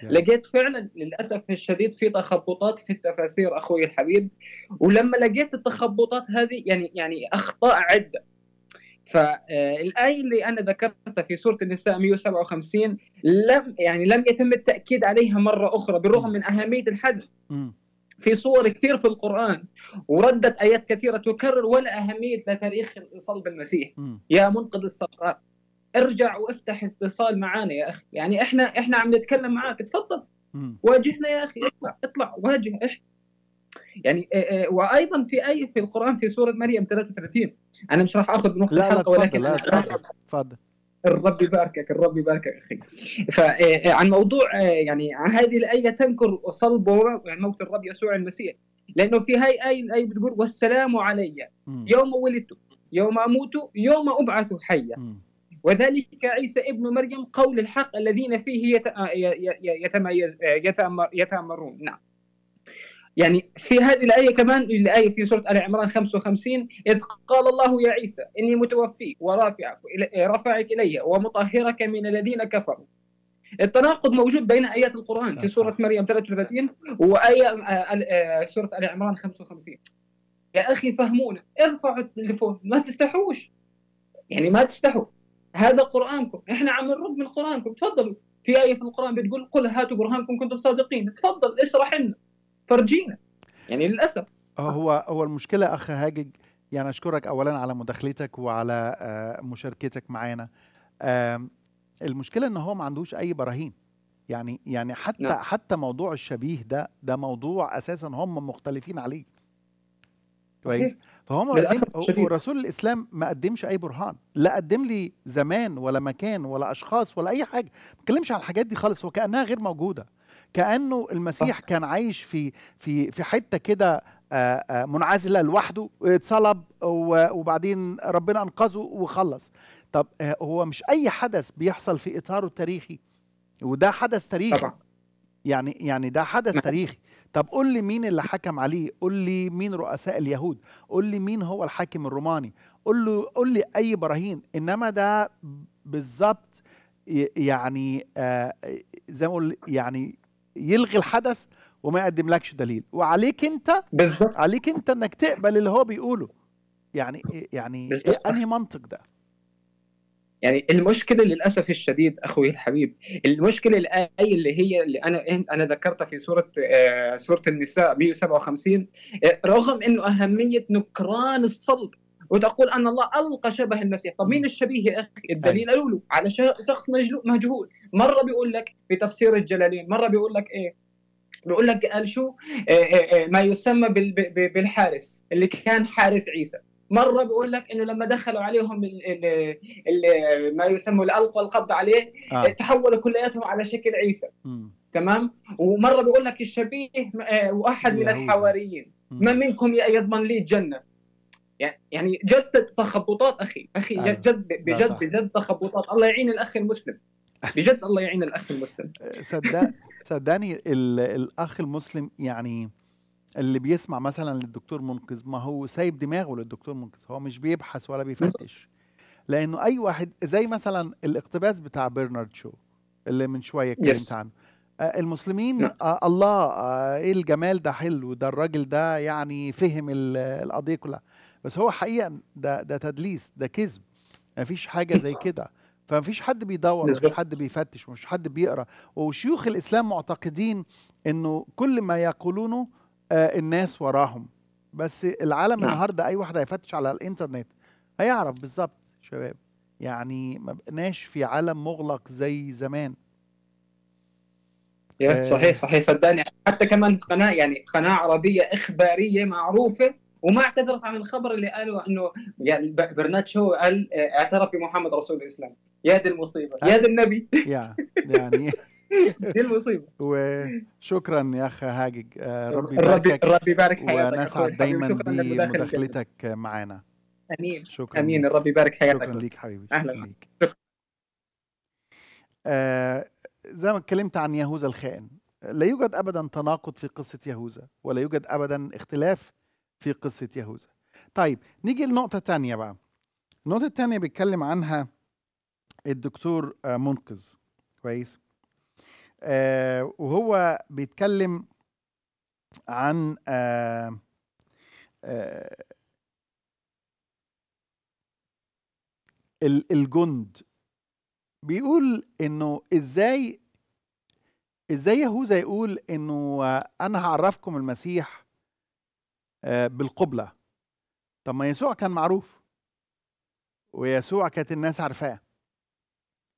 يعني. لقيت فعلا للاسف الشديد في تخبطات في التفاسير اخوي الحبيب ولما لقيت التخبطات هذه يعني يعني اخطاء عده فالايه آه، اللي انا ذكرتها في سوره النساء 157 لم يعني لم يتم التاكيد عليها مره اخرى بالرغم من اهميه الحدث في صور كثير في القرآن وردت آيات كثيرة تكرر ولا أهمية لتاريخ صلب المسيح م. يا منقذ الصفقات ارجع وافتح اتصال معانا يا أخي يعني إحنا إحنا عم نتكلم معاك تفضل واجهنا يا أخي اطلع اطلع واجه احنا يعني آه، آه، وايضا في اي في القران في سوره مريم 33 انا مش راح اخذ نقطه لا لا ولكن لا تفضل تفضل الرب يباركك الرب يباركك اخي فعن آه، آه، موضوع آه، يعني هذه الايه تنكر صلب يعني موت الرب يسوع المسيح لانه في هاي الايه اي بتقول والسلام علي يوم ولدت يوم اموت يوم ابعث حيا وذلك عيسى ابن مريم قول الحق الذين فيه يتأمرون نعم يعني في هذه الآية كمان الآية في سورة آل عمران 55 إذ قال الله يا عيسى إني متوفيك ورافعك رفعك إلي ومطهرك من الذين كفروا التناقض موجود بين آيات القرآن في سورة نعم. مريم 33 وآية آه، آه، سورة آل عمران 55 يا أخي فهمونا ارفعوا التليفون ما تستحوش يعني ما تستحوا هذا قرآنكم احنا عم نرد من قرآنكم تفضلوا في آية في القرآن بتقول قل هاتوا برهانكم كنتم صادقين تفضل اشرح لنا فرجينا يعني للاسف آه، هو هو المشكله اخ هاجج يعني اشكرك اولا على مداخلتك وعلى آه، مشاركتك معانا المشكله ان هو ما عندوش اي براهين يعني يعني حتى نعم. حتى موضوع الشبيه ده ده موضوع اساسا هم مختلفين عليه كويس فهم رسول الاسلام ما قدمش اي برهان لا قدم لي زمان ولا مكان ولا اشخاص ولا اي حاجه ما اتكلمش عن الحاجات دي خالص وكانها غير موجوده كانه المسيح كان عايش في في في حته كده آه، آه، منعزله لوحده اتصلب وبعدين ربنا انقذه وخلص طب آه، هو مش اي حدث بيحصل في اطاره التاريخي وده حدث تاريخي طبعا. يعني يعني ده حدث نعم. تاريخي طب قول لي مين اللي حكم عليه قول لي مين رؤساء اليهود قول لي مين هو الحاكم الروماني قول له قول لي اي براهين انما ده بالظبط يعني آه زي ما يعني يلغي الحدث وما يقدملكش دليل وعليك انت بالظبط عليك انت انك تقبل اللي هو بيقوله يعني إيه- يعني إيه انهي منطق ده يعني المشكله للاسف الشديد اخوي الحبيب المشكله الايه اللي هي اللي انا انا ذكرتها في سوره آه سوره النساء 157 آه، رغم انه اهميه نكران الصلب وتقول ان الله القى شبه المسيح، طب مين الشبيه يا اخي؟ الدليل قالوا له على شخص مجهول، مره بيقول لك بتفسير الجلالين، مره بيقول لك ايه؟ بيقول لك قال شو إيه، إيه، إيه، ما يسمى بالحارس اللي كان حارس عيسى مره بيقول لك انه لما دخلوا عليهم الـ الـ الـ ما يسمى الالق القبض عليه آه. تحولوا كلياتهم على شكل عيسى م. تمام ومره بيقول لك الشبيه واحد من الحواريين من منكم يضمن لي الجنه يعني جد تخبطات اخي اخي آه. جد بجد بجد تخبطات الله يعين الاخ المسلم بجد الله يعين الاخ المسلم صدق صدقني الاخ المسلم يعني اللي بيسمع مثلا للدكتور منقذ ما هو سايب دماغه للدكتور منقذ هو مش بيبحث ولا بيفتش لانه اي واحد زي مثلا الاقتباس بتاع برنارد شو اللي من شويه اتكلمت عنه آه، المسلمين نعم. آه الله آه ايه الجمال ده حلو ده الراجل ده يعني فهم القضيه كلها بس هو حقيقه ده ده تدليس ده كذب مفيش حاجه زي كده فمفيش حد بيدور مفيش حد بيفتش مفيش حد بيقرا وشيوخ الاسلام معتقدين انه كل ما يقولونه آه الناس وراهم بس العالم نعم. النهارده اي واحد هيفتش على الانترنت هيعرف بالظبط شباب يعني ما بقناش في عالم مغلق زي زمان صحيح آه. صحيح صدقني حتى كمان قناه يعني قناه عربيه اخباريه معروفه وما اعتذرت عن الخبر اللي قالوا انه يعني برنات شو قال آه، اعترف بمحمد رسول الاسلام يا دي المصيبه يا دي النبي يعني دي المصيبه وشكرا يا اخ هاجج آه، ربي يباركك ربي يبارك حياتك ونسعد دايما بمداخلتك معانا امين شكرا امين ربي يبارك حياتك شكرا ليك حبيبي اهلا ليك آه، زي ما اتكلمت عن يهوذا الخائن لا يوجد ابدا تناقض في قصه يهوذا ولا يوجد ابدا اختلاف في قصة يهوذا طيب نيجي لنقطة تانية بقى النقطة التانية بيتكلم عنها الدكتور آه، منقذ كويس آه وهو بيتكلم عن آه آه الجند بيقول انه ازاي ازاي يهوذا يقول انه آه، انا هعرفكم المسيح آه، بالقبلة طب ما يسوع كان معروف ويسوع كانت الناس عارفاه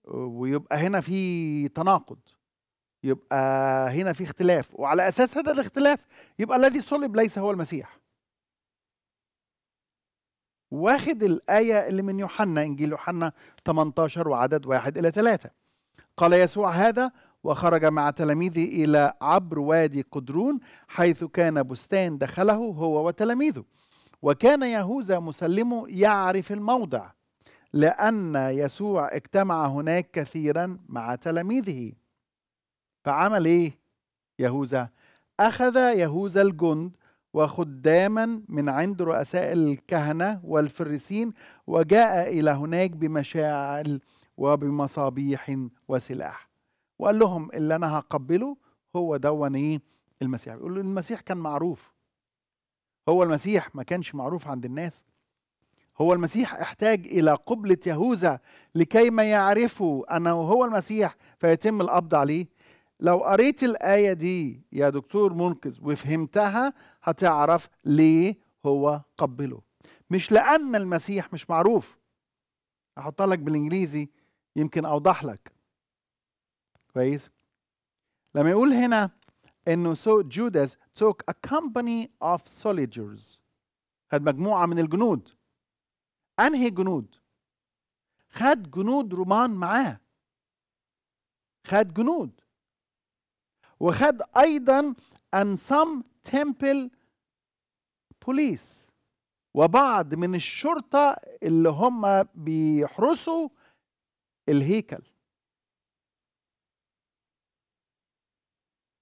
ويبقى هنا في تناقض يبقى هنا في اختلاف وعلى اساس هذا الاختلاف يبقى الذي صلب ليس هو المسيح واخد الآية اللي من يوحنا إنجيل يوحنا 18 وعدد واحد إلى ثلاثة قال يسوع هذا وخرج مع تلاميذه إلى عبر وادي قدرون حيث كان بستان دخله هو وتلاميذه وكان يهوذا مسلمه يعرف الموضع لأن يسوع اجتمع هناك كثيرا مع تلاميذه فعمل إيه يهوذا أخذ يهوذا الجند وخداما من عند رؤساء الكهنة والفريسين وجاء إلى هناك بمشاعل وبمصابيح وسلاح وقال لهم اللي انا هقبله هو دون ايه المسيح يقول له المسيح كان معروف هو المسيح ما كانش معروف عند الناس هو المسيح احتاج الى قبلة يهوذا لكي ما يعرفوا انه هو المسيح فيتم القبض عليه لو قريت الآية دي يا دكتور منقذ وفهمتها هتعرف ليه هو قبله مش لأن المسيح مش معروف أحطها لك بالإنجليزي يمكن أوضح لك كويس لما يقول هنا انه سو جوداس توك ا كومباني اوف سوليدجرز خد مجموعه من الجنود انهي جنود خد جنود رومان معاه خد جنود وخد ايضا ان سم تمبل بوليس وبعض من الشرطه اللي هم بيحرسوا الهيكل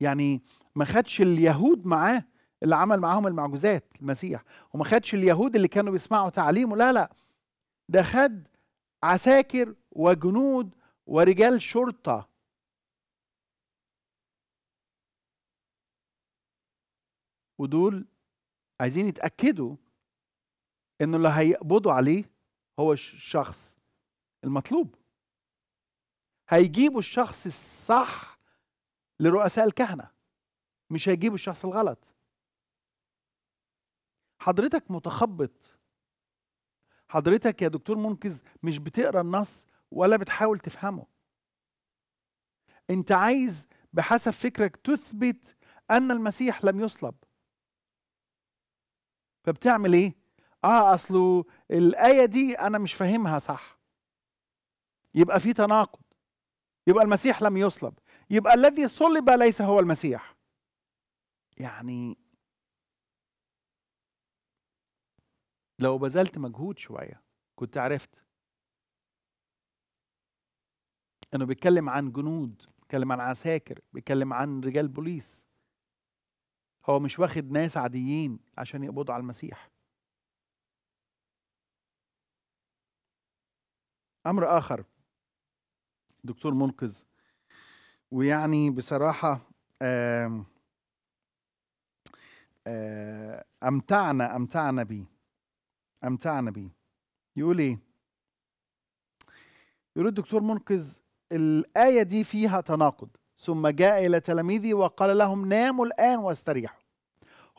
يعني ما خدش اليهود معاه اللي عمل معاهم المعجزات المسيح وما خدش اليهود اللي كانوا بيسمعوا تعليمه لا لا ده خد عساكر وجنود ورجال شرطه ودول عايزين يتاكدوا انه اللي هيقبضوا عليه هو الشخص المطلوب هيجيبوا الشخص الصح لرؤساء الكهنه مش هيجيبوا الشخص الغلط حضرتك متخبط حضرتك يا دكتور منقذ مش بتقرا النص ولا بتحاول تفهمه انت عايز بحسب فكرك تثبت ان المسيح لم يصلب فبتعمل ايه اه اصله الايه دي انا مش فاهمها صح يبقى في تناقض يبقى المسيح لم يصلب يبقى الذي صلب ليس هو المسيح يعني لو بذلت مجهود شوية كنت عرفت انه بيتكلم عن جنود بيتكلم عن عساكر بيتكلم عن رجال بوليس هو مش واخد ناس عاديين عشان يقبضوا على المسيح امر اخر دكتور منقذ ويعني بصراحة آه، أمتعنا أمتعنا بيه أمتعنا بيه يقول إيه؟ يقول الدكتور منقذ الآية دي فيها تناقض ثم جاء إلى تلاميذه وقال لهم ناموا الآن واستريحوا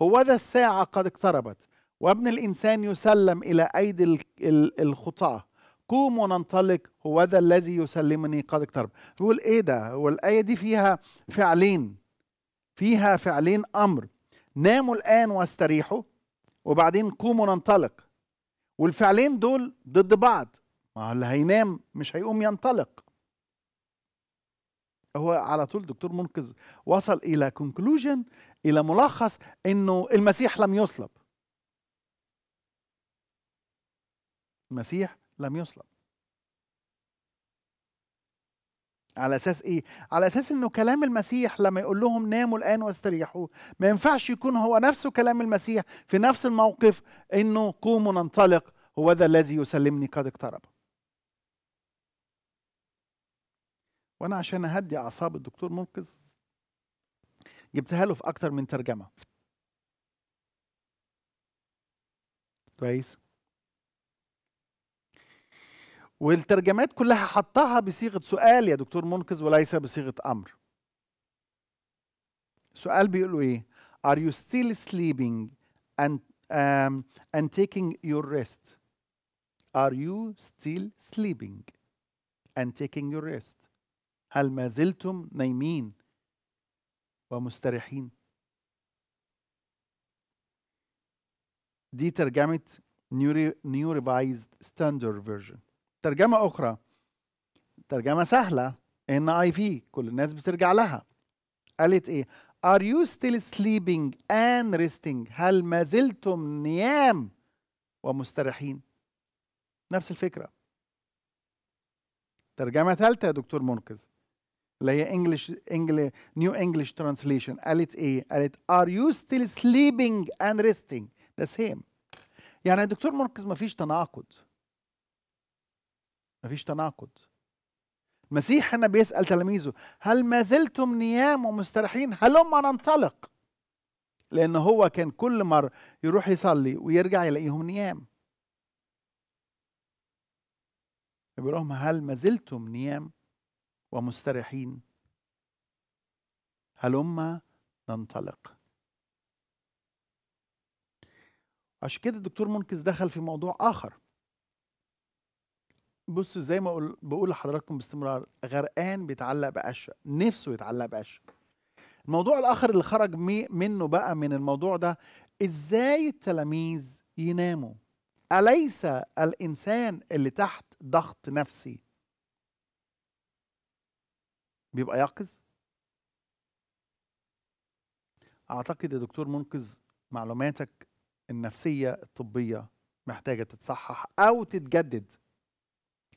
هوذا الساعة قد اقتربت وابن الإنسان يسلم إلى أيدي الخطاة قوم وننطلق هو الذي يسلمني قد اقترب بيقول ايه ده والايه دي فيها فعلين فيها فعلين امر ناموا الان واستريحوا وبعدين قوموا ننطلق والفعلين دول ضد بعض ما اللي هينام مش هيقوم ينطلق هو على طول دكتور منقذ وصل الى كونكلوجن الى ملخص انه المسيح لم يصلب المسيح لم يصلب على اساس ايه على اساس انه كلام المسيح لما يقول لهم ناموا الان واستريحوا ما ينفعش يكون هو نفسه كلام المسيح في نفس الموقف انه قوموا ننطلق هو ذا الذي يسلمني قد اقترب وانا عشان اهدي اعصاب الدكتور منقذ جبتها له في اكتر من ترجمه كويس والترجمات كلها حطها بصيغه سؤال يا دكتور منقذ وليس بصيغه امر سؤال بيقولوا ايه are you still sleeping and um, and taking your rest are you still sleeping and taking your rest هل ما زلتم نايمين ومستريحين دي ترجمه نيو ريفايزد Standard فيرجن ترجمة أخرى ترجمة سهلة إن آي في كل الناس بترجع لها قالت إيه Are you still sleeping and resting هل ما زلتم نيام ومستريحين نفس الفكرة ترجمة ثالثة يا دكتور منقذ اللي هي انجلش English, نيو انجلش ترانسليشن قالت ايه؟ قالت ار يو ستيل سليبنج اند ريستنج ذا سيم يعني يا دكتور منقذ مفيش تناقض مفيش تناقض المسيح هنا بيسأل تلاميذه هل ما زلتم نيام ومستريحين هم ننطلق لأن هو كان كل مرة يروح يصلي ويرجع يلاقيهم نيام يقول لهم هل ما زلتم نيام ومستريحين هم ننطلق عشان كده الدكتور منكس دخل في موضوع آخر بص زي ما أقول بقول لحضراتكم باستمرار غرقان بيتعلق بقشه نفسه يتعلق بقشه الموضوع الاخر اللي خرج منه بقى من الموضوع ده ازاي التلاميذ يناموا اليس الانسان اللي تحت ضغط نفسي بيبقى يقظ اعتقد يا دكتور منقذ معلوماتك النفسيه الطبيه محتاجه تتصحح او تتجدد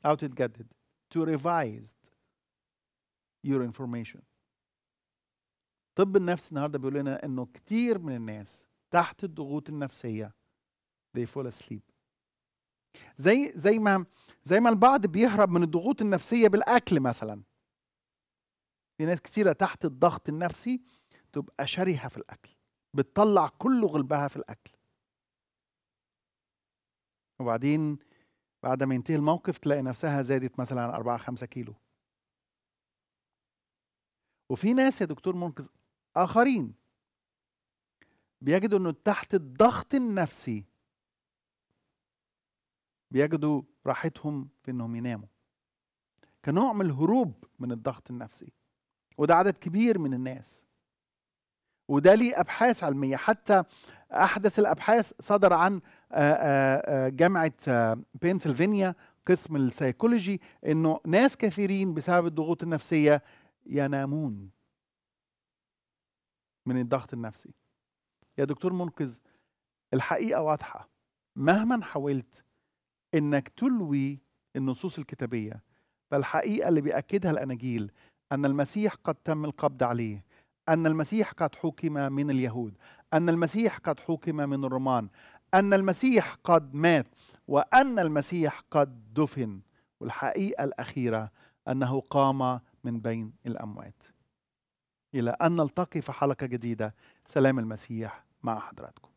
أو تتجدد to revise your information طب النفس النهارده بيقول لنا انه كتير من الناس تحت الضغوط النفسيه they fall asleep زي زي ما زي ما البعض بيهرب من الضغوط النفسيه بالاكل مثلا في ناس كتيره تحت الضغط النفسي تبقى شرهه في الاكل بتطلع كل غلبها في الاكل وبعدين بعد ما ينتهي الموقف تلاقي نفسها زادت مثلا عن 4 5 كيلو وفي ناس يا دكتور منقذ اخرين بيجدوا انه تحت الضغط النفسي بيجدوا راحتهم في انهم يناموا كنوع من الهروب من الضغط النفسي وده عدد كبير من الناس وده ليه ابحاث علميه حتى احدث الابحاث صدر عن آه، آه، آه، جامعه بنسلفانيا قسم السيكولوجي انه ناس كثيرين بسبب الضغوط النفسيه ينامون من الضغط النفسي يا دكتور منقذ الحقيقه واضحه مهما حاولت انك تلوي النصوص الكتابيه فالحقيقه اللي بياكدها الاناجيل ان المسيح قد تم القبض عليه أن المسيح قد حكم من اليهود أن المسيح قد حكم من الرومان أن المسيح قد مات وأن المسيح قد دفن والحقيقة الأخيرة أنه قام من بين الأموات إلى أن نلتقي في حلقة جديدة سلام المسيح مع حضراتكم